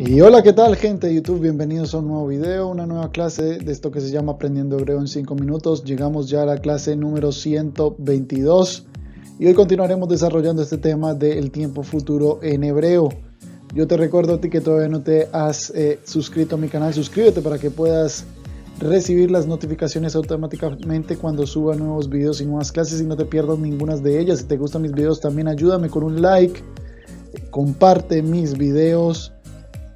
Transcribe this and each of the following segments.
Y hola, ¿qué tal gente de YouTube? Bienvenidos a un nuevo video, una nueva clase de esto que se llama Aprendiendo Hebreo en 5 minutos. Llegamos ya a la clase número 122 y hoy continuaremos desarrollando este tema del tiempo futuro en hebreo. Yo te recuerdo a ti que todavía no te has eh, suscrito a mi canal, suscríbete para que puedas recibir las notificaciones automáticamente cuando suba nuevos videos y nuevas clases y no te pierdas ninguna de ellas. Si te gustan mis videos también ayúdame con un like, comparte mis videos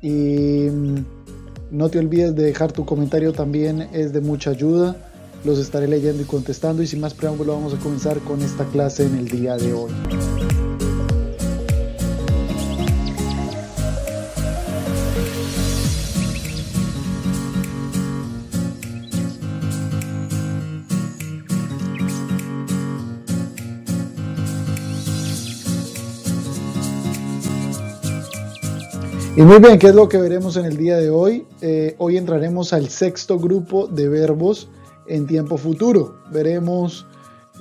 y mm, no te olvides de dejar tu comentario también, es de mucha ayuda. Los estaré leyendo y contestando y sin más preámbulo vamos a comenzar con esta clase en el día de hoy. Y muy bien, ¿qué es lo que veremos en el día de hoy? Eh, hoy entraremos al sexto grupo de verbos en tiempo futuro. Veremos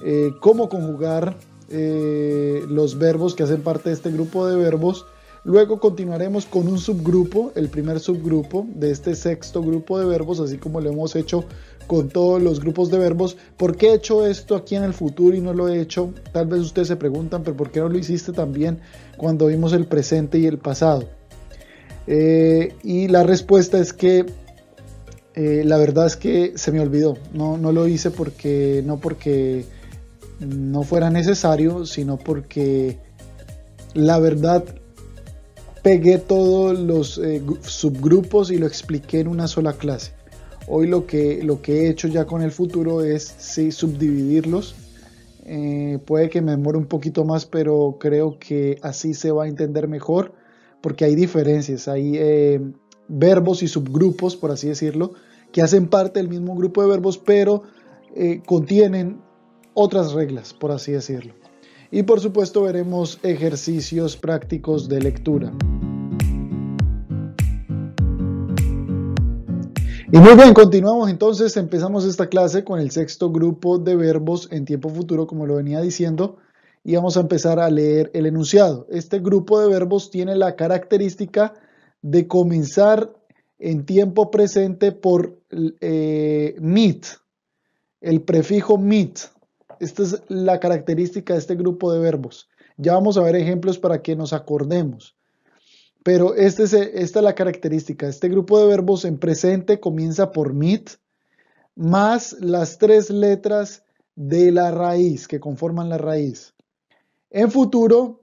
eh, cómo conjugar eh, los verbos que hacen parte de este grupo de verbos. Luego continuaremos con un subgrupo, el primer subgrupo de este sexto grupo de verbos, así como lo hemos hecho con todos los grupos de verbos. ¿Por qué he hecho esto aquí en el futuro y no lo he hecho? Tal vez ustedes se preguntan, pero ¿por qué no lo hiciste también cuando vimos el presente y el pasado? Eh, y la respuesta es que eh, la verdad es que se me olvidó. No, lo hice porque no porque no fuera necesario, sino porque la verdad pegué todos los eh, subgrupos y lo expliqué en una sola clase. Hoy lo que, lo que he hecho ya con el futuro es sí, subdividirlos. puede que me demore un poquito más, pero creo que así se va a entender mejor porque hay diferencias, hay eh, verbos y subgrupos, por así decirlo, que hacen parte del mismo grupo de verbos, pero eh, contienen otras reglas, por así decirlo. Y por supuesto veremos ejercicios prácticos de lectura. Y muy bien, continuamos entonces, empezamos esta clase con el sexto grupo de verbos en tiempo futuro, como lo venía diciendo y vamos a empezar a leer el enunciado. Este grupo de verbos tiene la característica de comenzar en tiempo presente por eh, mit, el prefijo mit. Esta es la característica de este grupo de verbos. Ya vamos a ver ejemplos para que nos acordemos. Pero este es, esta es la característica. Este grupo de verbos en presente comienza por mit, más las tres letras de la raíz que conforman la raíz. En futuro,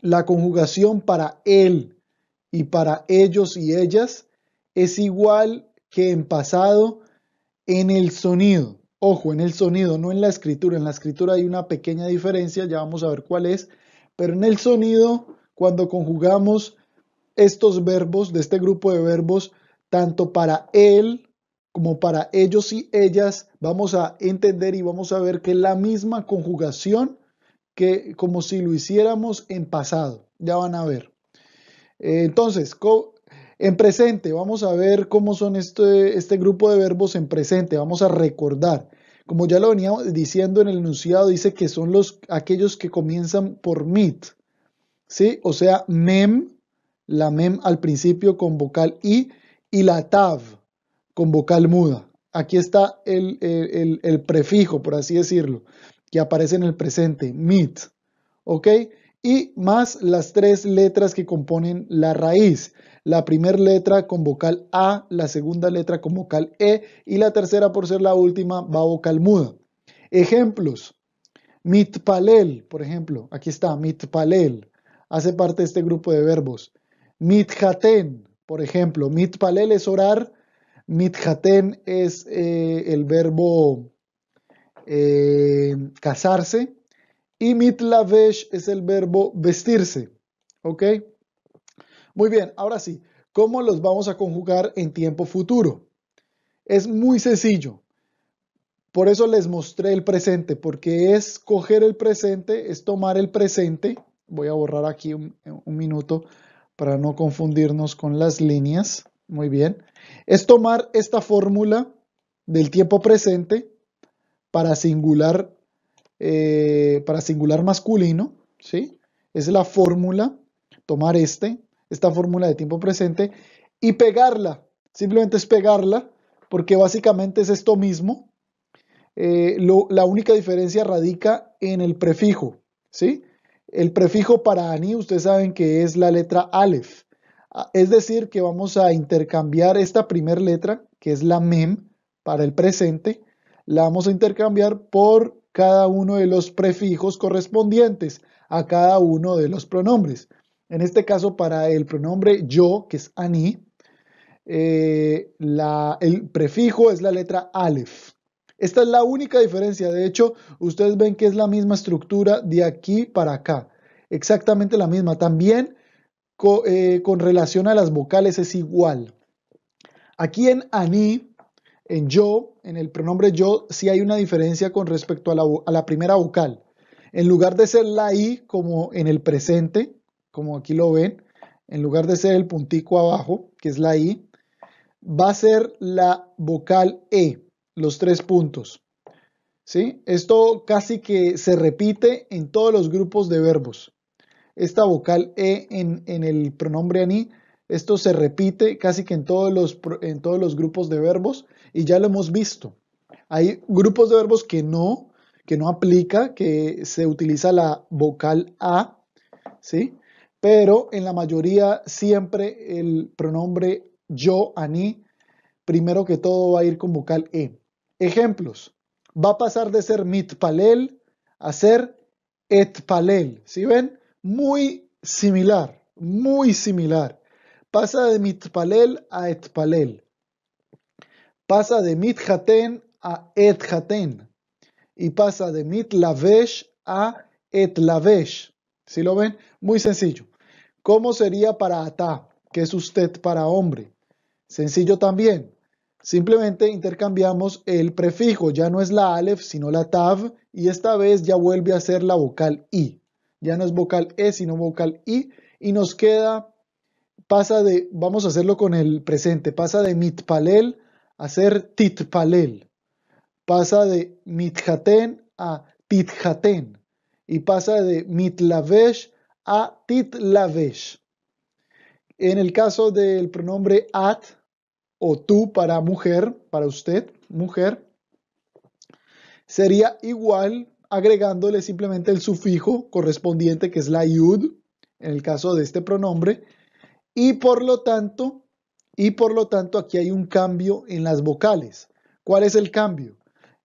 la conjugación para él y para ellos y ellas es igual que en pasado en el sonido. Ojo, en el sonido, no en la escritura. En la escritura hay una pequeña diferencia, ya vamos a ver cuál es. Pero en el sonido, cuando conjugamos estos verbos, de este grupo de verbos, tanto para él como para ellos y ellas, vamos a entender y vamos a ver que la misma conjugación que como si lo hiciéramos en pasado. Ya van a ver. Eh, entonces, en presente, vamos a ver cómo son este, este, grupo de verbos en presente. Vamos a recordar. Como ya lo veníamos diciendo en el enunciado, dice que son los, aquellos que comienzan por mit. ¿Sí? O sea, mem, la mem al principio con vocal i y la tav con vocal muda. Aquí está el prefijo, por así decirlo que aparece en el presente, mit, ¿ok? Y más las tres letras que componen la raíz. La primera letra con vocal A, la segunda letra con vocal E y la tercera, por ser la última, va vocal muda. Ejemplos. Mitpalel, por ejemplo, aquí está, mitpalel, hace parte de este grupo de verbos. Mitjaten, por ejemplo, mitpalel es orar, mitjaten es eh, el verbo eh, casarse. Y mitlavesh es el verbo vestirse. ¿Ok? Muy bien, ahora sí, ¿cómo los vamos a conjugar en tiempo futuro? Es muy sencillo. Por eso les mostré el presente, porque es coger el presente, es tomar el presente. Voy a borrar aquí un minuto para no confundirnos con las líneas. Muy bien. Es tomar esta fórmula del tiempo presente para singular, eh, para singular masculino, ¿sí? Es la fórmula, tomar este, esta fórmula de tiempo presente y pegarla. Simplemente es pegarla porque básicamente es esto mismo. Eh, la única diferencia radica en el prefijo, ¿sí? El prefijo para ani, ustedes saben que es la letra Aleph. Ah, es decir, que vamos a intercambiar esta primera letra, que es la mem, para el presente, la vamos a intercambiar por cada uno de los prefijos correspondientes a cada uno de los pronombres. En este caso, para el pronombre yo, que es ani, eh, el prefijo es la letra alef. Esta es la única diferencia. De hecho, ustedes ven que es la misma estructura de aquí para acá. Exactamente la misma. También eh, con relación a las vocales es igual. Aquí en ani en yo, en el pronombre yo, sí hay una diferencia con respecto a la, primera vocal. En lugar de ser la I como en el presente, como aquí lo ven, en lugar de ser el puntico abajo, que es la I, va a ser la vocal E, los tres puntos. ¿Sí? Esto casi que se repite en todos los grupos de verbos. Esta vocal E en, el pronombre aní. Esto se repite casi que en todos los, en todos los grupos de verbos y ya lo hemos visto. Hay grupos de verbos que no, que no aplica, que se utiliza la vocal a, ¿sí? Pero en la mayoría siempre el pronombre yo, aní, primero que todo va a ir con vocal e. Ejemplos. Va a pasar de ser mitpalel a ser etpalel. ¿Sí ven? Muy similar, muy similar. Pasa de mitpalel a etpalel. Pasa de mitjaten a etjaten. Y pasa de mitlavesh a etlavesh. ¿Sí lo ven? Muy sencillo. ¿Cómo sería para ata, que es usted para hombre? Sencillo también. Simplemente intercambiamos el prefijo, ya no es la alef, sino la tav, y esta vez ya vuelve a ser la vocal i. Ya no es vocal e, sino vocal i, y nos queda pasa de, vamos a hacerlo con el presente, pasa de mitpalel a ser titpalel, pasa de mitjaten a titjaten y pasa de mitlavesh a titlavesh. En el caso del pronombre at o tú para mujer, para usted, mujer, sería igual agregándole simplemente el sufijo correspondiente que es la yud, en el caso de este pronombre, y por lo tanto, y por lo tanto aquí hay un cambio en las vocales. ¿Cuál es el cambio?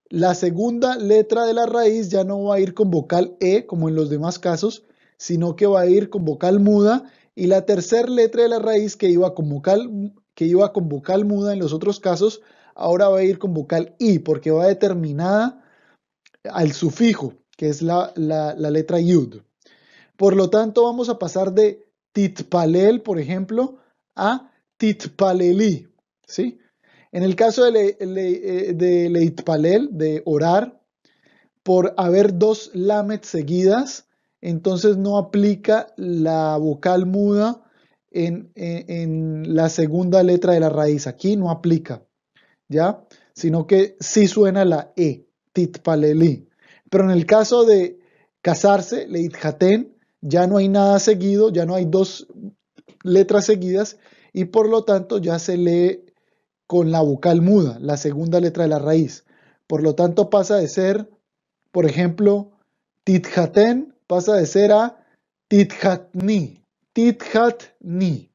La segunda letra de la raíz ya no va a ir con vocal E como en los demás casos, sino que va a ir con vocal muda y la tercera letra de la raíz que iba con vocal, que iba con vocal muda en los otros casos, ahora va a ir con vocal I porque va determinada al sufijo, que es la, letra yud. Por lo tanto, vamos a pasar de titpalel, por ejemplo, a titpalelí. ¿sí? En el caso de, eh, de leitpalel, de orar, por haber dos lamet seguidas, entonces no aplica la vocal muda en, la segunda letra de la raíz. Aquí no aplica, ¿ya? Sino que sí suena la E, titpaleli. Pero en el caso de casarse, leitjaten, ya no hay nada seguido, ya no hay dos letras seguidas y por lo tanto ya se lee con la vocal muda, la segunda letra de la raíz. Por lo tanto pasa de ser, por ejemplo, Tithaten pasa de ser a Tithatni Tithatni.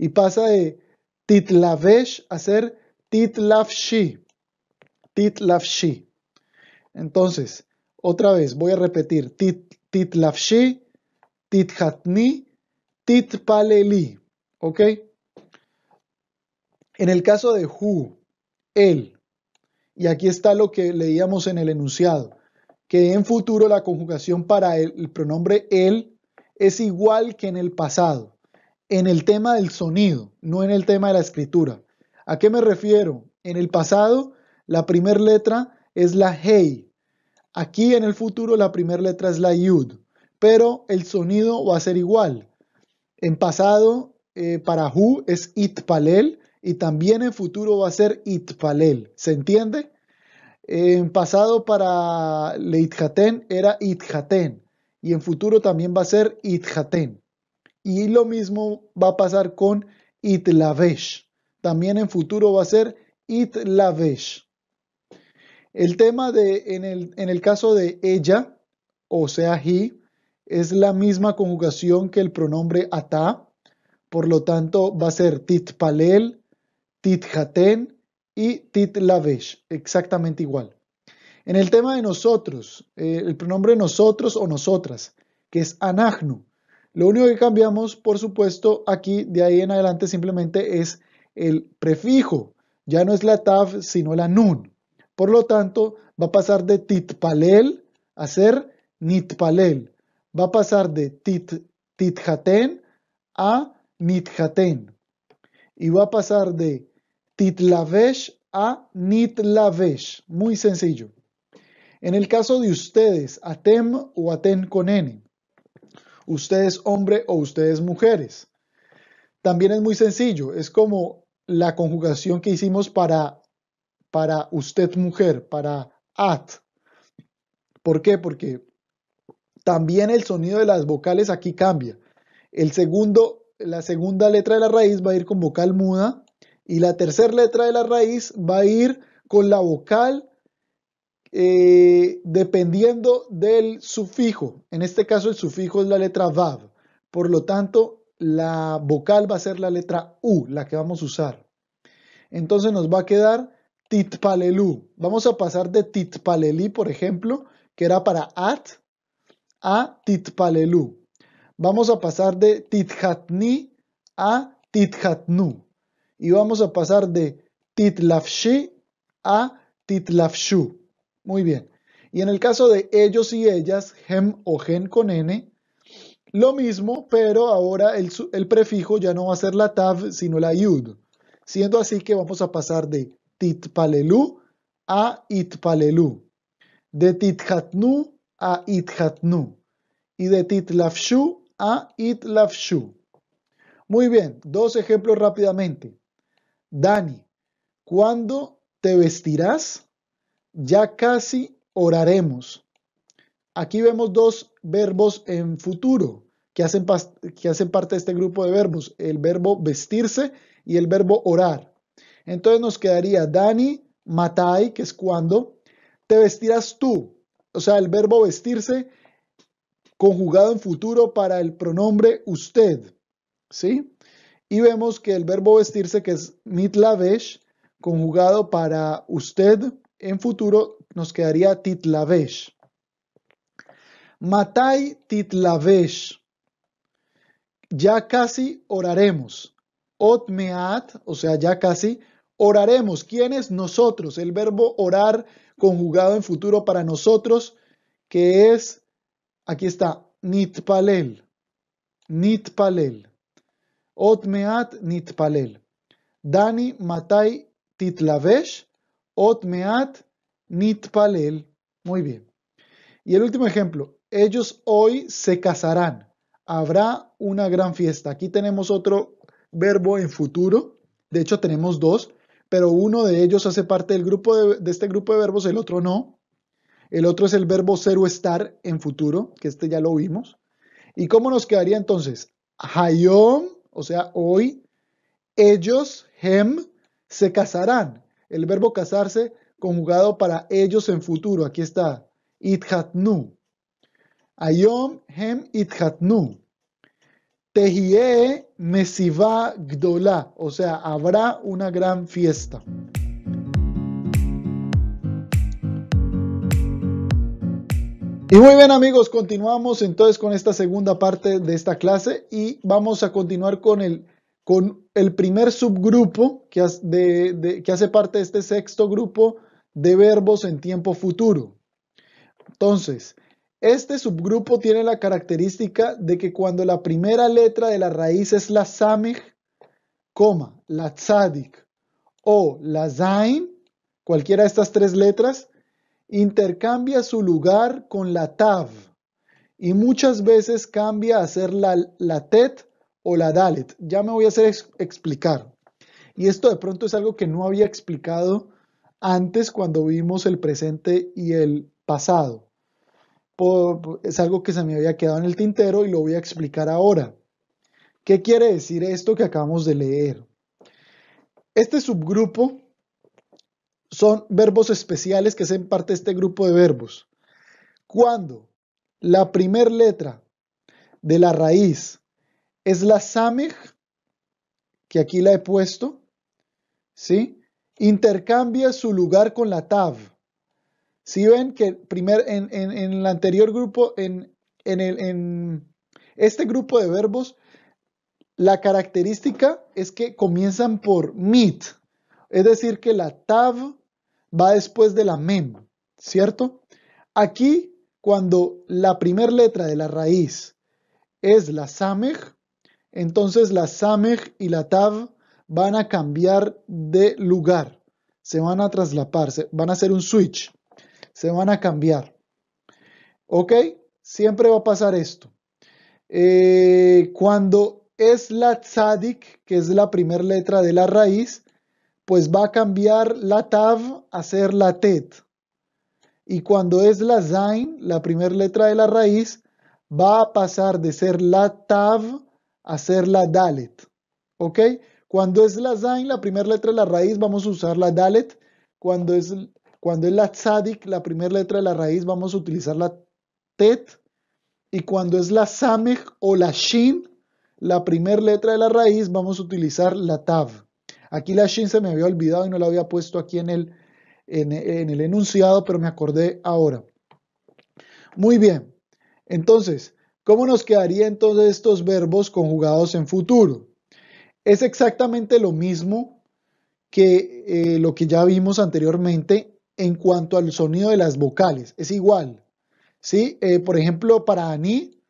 Y pasa de titlavesh a ser titlavshi, titlavshi. Entonces, otra vez, voy a repetir, tit, titlavshi, Tithatni, titpaleli. ¿Ok? En el caso de hu, él, y aquí está lo que leíamos en el enunciado, que en futuro la conjugación para el, pronombre él es igual que en el pasado, en el tema del sonido, no en el tema de la escritura. ¿A qué me refiero? En el pasado, la primera letra es la hei. Aquí en el futuro, la primera letra es la yud pero el sonido va a ser igual. En pasado, eh, para Hu es itpalel y también en futuro va a ser itpalel. ¿Se entiende? En pasado para leithaten era itjaten y en futuro también va a ser itjaten. Y lo mismo va a pasar con itlavesh. También en futuro va a ser itlavesh. El tema de, en el caso de ella, o sea, he, es la misma conjugación que el pronombre ata, por lo tanto va a ser titpalel, titjaten y titlavesh, exactamente igual. En el tema de nosotros, eh, el pronombre nosotros o nosotras, que es anagnu, lo único que cambiamos, por supuesto, aquí de ahí en adelante simplemente es el prefijo, ya no es la taf, sino la nun. Por lo tanto, va a pasar de titpalel a ser nitpalel va a pasar de tit, Titjatén a Nitjatén. Y va a pasar de Titlavesh a Nitlavesh. Muy sencillo. En el caso de ustedes, Atem o Aten con N. Ustedes hombre o ustedes mujeres. También es muy sencillo. Es como la conjugación que hicimos para, para usted mujer, para at. ¿Por qué? Porque también el sonido de las vocales aquí cambia. El segundo, la segunda letra de la raíz va a ir con vocal muda y la tercera letra de la raíz va a ir con la vocal eh, dependiendo del sufijo. En este caso el sufijo es la letra vav. Por lo tanto, la vocal va a ser la letra U, la que vamos a usar. Entonces nos va a quedar titpalelú. Vamos a pasar de Titpaleli, por ejemplo, que era para at, a Titpalelú. Vamos a pasar de Tithatni a Tithatnu. Y vamos a pasar de Titlafshi a Titlafshu. Muy bien. Y en el caso de ellos y ellas, hem o gen con n, lo mismo, pero ahora el, prefijo ya no va a ser la tav, sino la yud. Siendo así que vamos a pasar de titpalelu a itpalelú. de tithatnu a ithatnu y de titlafshu a itlafshu. Muy bien, dos ejemplos rápidamente. Dani, ¿cuándo te vestirás? Ya casi oraremos. Aquí vemos dos verbos en futuro que hacen, que hacen parte de este grupo de verbos, el verbo vestirse y el verbo orar. Entonces nos quedaría Dani, Matai, que es cuando, te vestirás tú, o sea, el verbo vestirse conjugado en futuro para el pronombre usted, ¿sí? Y vemos que el verbo vestirse, que es mitlavesh, conjugado para usted en futuro, nos quedaría titlavesh. Matai titlavesh. Ya casi oraremos. Otmeat, o sea, ya casi oraremos. ¿Quiénes? Nosotros. El verbo orar conjugado en futuro para nosotros, que es, aquí está, nitpalel. Nitpalel. Otmeat nitpalel. Dani matai titlavesh. Otmeat nitpalel. Muy bien. Y el último ejemplo. Ellos hoy se casarán. Habrá una gran fiesta. Aquí tenemos otro verbo en futuro. De hecho, tenemos dos pero uno de ellos hace parte del grupo de, este grupo de verbos, el otro no. El otro es el verbo ser o estar en futuro, que este ya lo vimos. ¿Y cómo nos quedaría entonces? Hayom, o sea, hoy, ellos, hem, se casarán. El verbo casarse conjugado para ellos en futuro. Aquí está. Ithatnu. Hayom, hem, ithatnu. Tejie Mesiva g'dola, o sea, habrá una gran fiesta. Y muy bien amigos, continuamos entonces con esta segunda parte de esta clase y vamos a continuar con el, con el primer subgrupo que, que hace parte de este sexto grupo de verbos en tiempo futuro. Entonces, este subgrupo tiene la característica de que cuando la primera letra de la raíz es la samej, la tzadik o la zain, cualquiera de estas tres letras, intercambia su lugar con la tav y muchas veces cambia a ser la, tet o la dalet. Ya me voy a hacer explicar. Y esto de pronto es algo que no había explicado antes cuando vimos el presente y el pasado es algo que se me había quedado en el tintero y lo voy a explicar ahora. ¿Qué quiere decir esto que acabamos de leer? Este subgrupo son verbos especiales que hacen parte de este grupo de verbos. Cuando la primer letra de la raíz es la samej, que aquí la he puesto, ¿sí? intercambia su lugar con la tav. Si ven que primer, en, el anterior grupo, en, este grupo de verbos, la característica es que comienzan por mit, es decir, que la tav va después de la mem, ¿cierto? Aquí, cuando la primera letra de la raíz es la samej, entonces la samej y la tab van a cambiar de lugar, se van a traslaparse, van a hacer un switch se van a cambiar. ¿Ok? Siempre va a pasar esto. Eh, cuando es la tzadik, que es la primera letra de la raíz, pues va a cambiar la tav a ser la tet. Y cuando es la zain, la primera letra de la raíz, va a pasar de ser la tav a ser la dalet. ¿Ok? Cuando es la zain, la primera letra de la raíz, vamos a usar la dalet. Cuando es cuando es la tzadik, la primera letra de la raíz, vamos a utilizar la tet. Y cuando es la samej o la shin, la primera letra de la raíz, vamos a utilizar la tav. Aquí la shin se me había olvidado y no la había puesto aquí en el, en, el enunciado, pero me acordé ahora. Muy bien. Entonces, ¿cómo nos quedarían todos estos verbos conjugados en futuro? Es exactamente lo mismo que eh, lo que ya vimos anteriormente en cuanto al sonido de las vocales, es igual. ¿sí? Eh, por ejemplo, para Ani,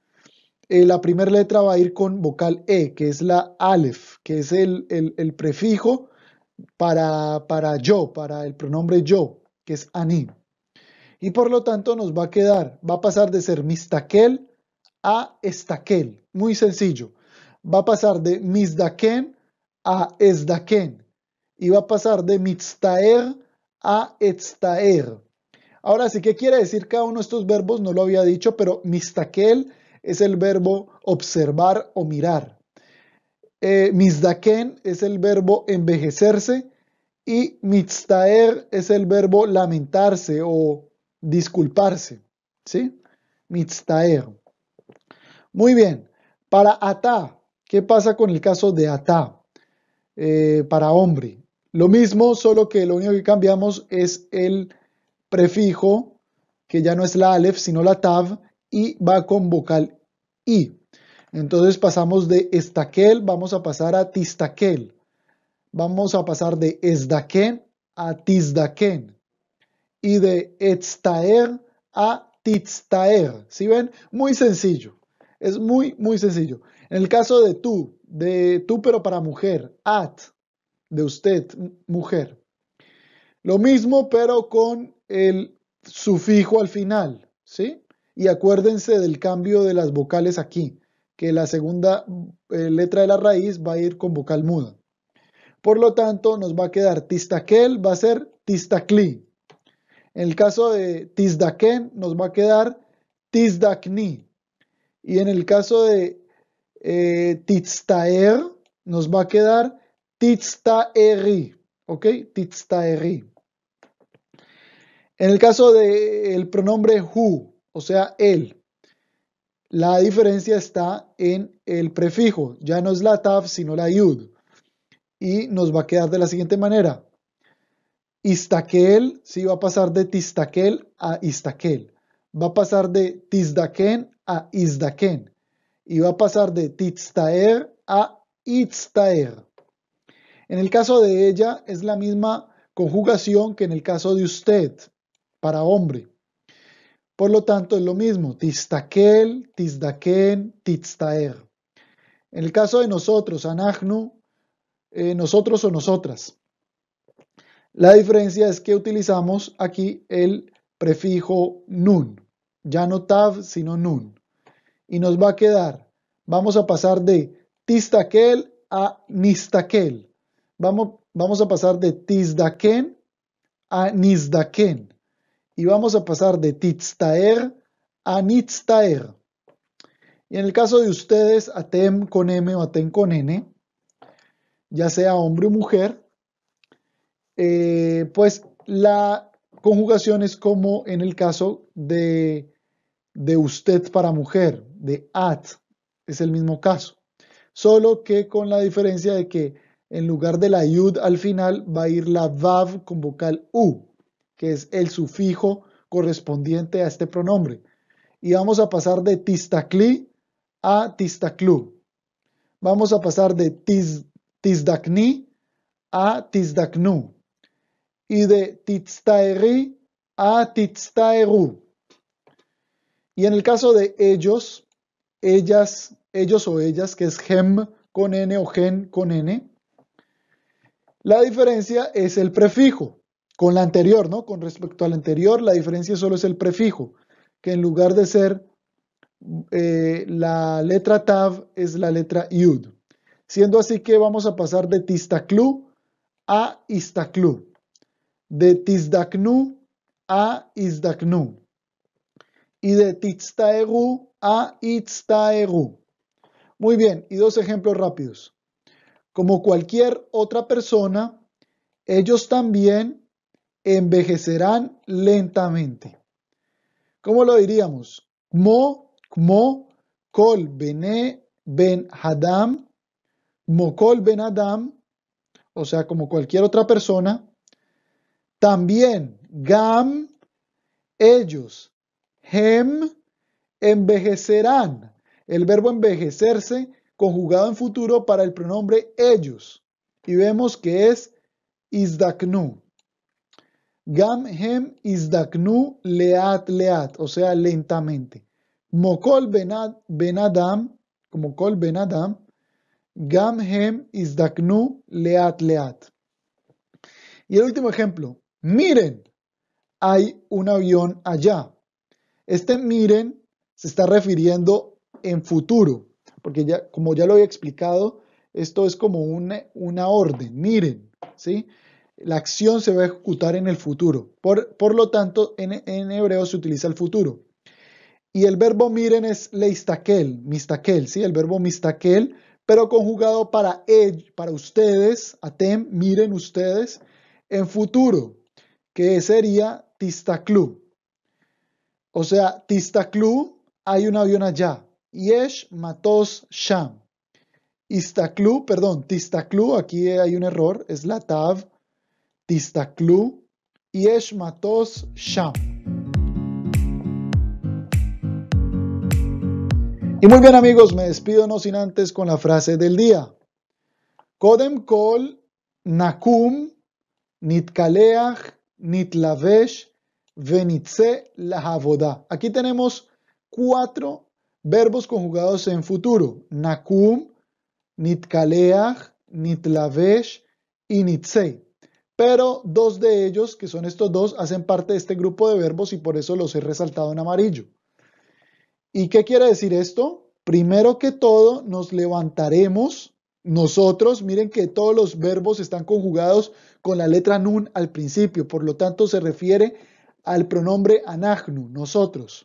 eh, la primera letra va a ir con vocal E, que es la Aleph, que es el, prefijo para, para yo, para el pronombre yo, que es Ani. Y por lo tanto nos va a quedar, va a pasar de ser Mistakel a estakel Muy sencillo. Va a pasar de misdaken a esdaken. Y va a pasar de mitztaer a etztaer. Ahora sí, ¿qué quiere decir cada uno de estos verbos? No lo había dicho, pero mistakel es el verbo observar o mirar. Eh, es el verbo envejecerse y mitztaer es el verbo lamentarse o disculparse. ¿Sí? Mitztaer. Muy bien. Para atá, ¿qué pasa con el caso de atá? Eh, para hombre. Lo mismo, solo que lo único que cambiamos es el prefijo, que ya no es la alef, sino la Tav, y va con vocal I. Entonces pasamos de estaquel, vamos a pasar a tistaquel. Vamos a pasar de esdaquen a tisdaquen. Y de etztaer a titztaer. ¿Sí ven? Muy sencillo. Es muy, muy sencillo. En el caso de tú, de tú pero para mujer, at, de usted, mujer. Lo mismo, pero con el sufijo al final, ¿sí? Y acuérdense del cambio de las vocales aquí, que la segunda eh, letra de la raíz va a ir con vocal muda. Por lo tanto, nos va a quedar tistaquel, va a ser tistacli. En el caso de tisdaquen nos va a quedar tisdakni. Y en el caso de eh, nos va a quedar Tiztaerri. ¿Ok? En el caso del pronombre who, o sea, él, la diferencia está en el prefijo. Ya no es la taf, sino la yud. Y nos va a quedar de la siguiente manera. Istaquel, sí, va a pasar de tistaquel a istaquel. Va a pasar de tisdaken a isdaken. Y va a pasar de tizta'er a itztaer. En el caso de ella es la misma conjugación que en el caso de usted, para hombre. Por lo tanto, es lo mismo, tistakel, tisdaquen, tiztaer. En el caso de nosotros, anagnu, eh, nosotros o nosotras. La diferencia es que utilizamos aquí el prefijo nun, ya no tav, sino nun. Y nos va a quedar, vamos a pasar de tistakel a nistaquel. Vamos, a pasar de Tizdaken a Nizdaken. Y vamos a pasar de tiztaer a Nitztaer. Y en el caso de ustedes, Atem con M o Atem con N, ya sea hombre o mujer, eh, pues la conjugación es como en el caso de, de usted para mujer, de at, es el mismo caso, solo que con la diferencia de que en lugar de la yud al final va a ir la vav con vocal u, que es el sufijo correspondiente a este pronombre. Y vamos a pasar de tistakli a tistaklu. Vamos a pasar de tiz, a tizdaknu. Y de tiztaeri a tiztaeru. Y en el caso de ellos, ellas, ellos o ellas, que es gem con n o gen con n, la diferencia es el prefijo con la anterior, ¿no? Con respecto a la anterior, la diferencia solo es el prefijo, que en lugar de ser eh, la letra Tav es la letra Yud. Siendo así que vamos a pasar de Tistaklu a Istaklu, de Tizdaknu a izdaknu y de Tiztaegu a Itztaegu. Muy bien, y dos ejemplos rápidos como cualquier otra persona, ellos también envejecerán lentamente. ¿Cómo lo diríamos? Mo, mo, kol bene ben mo kol, ben adam, o sea, como cualquier otra persona. También, gam, ellos, hem, envejecerán. El verbo envejecerse conjugado en futuro para el pronombre ellos. Y vemos que es Isdaknu. Gam hem izdaknu leat leat, o sea, lentamente. Mokol benadam, como kol benadam, gam hem izdaknu leat leat. Y el último ejemplo, miren, hay un avión allá. Este miren se está refiriendo en futuro porque ya, como ya lo había explicado, esto es como una, una orden, miren, ¿sí? La acción se va a ejecutar en el futuro. Por, lo tanto, en, hebreo se utiliza el futuro. Y el verbo miren es leistakel, mistakel, ¿sí? El verbo mistakel, pero conjugado para, él para ustedes, atem, miren ustedes, en futuro, que sería tistaclú. O sea, tistaclú, hay un avión allá. Yesh Matos Sham. Istaklu, perdón, Tistaklu, aquí hay un error, es la Tav. Tistaklu, Yesh Matos Sham. Y muy bien amigos, me despido no sin antes con la frase del día. Kodem kol nakum nitkaleach nitlavesh Venitse lahavoda. Aquí tenemos cuatro verbos conjugados en futuro. Nakum, nitkaleach, nitlavesh y nitsei. Pero dos de ellos, que son estos dos, hacen parte de este grupo de verbos y por eso los he resaltado en amarillo. ¿Y qué quiere decir esto? Primero que todo, nos levantaremos nosotros. Miren que todos los verbos están conjugados con la letra nun al principio, por lo tanto se refiere al pronombre anagnu, nosotros.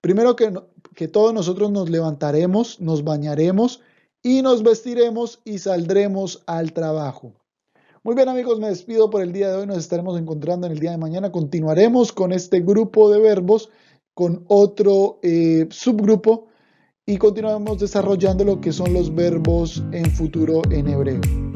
Primero que, que todos nosotros nos levantaremos, nos bañaremos y nos vestiremos y saldremos al trabajo. Muy bien amigos, me despido por el día de hoy, nos estaremos encontrando en el día de mañana, continuaremos con este grupo de verbos, con otro eh, subgrupo y continuaremos desarrollando lo que son los verbos en futuro en hebreo.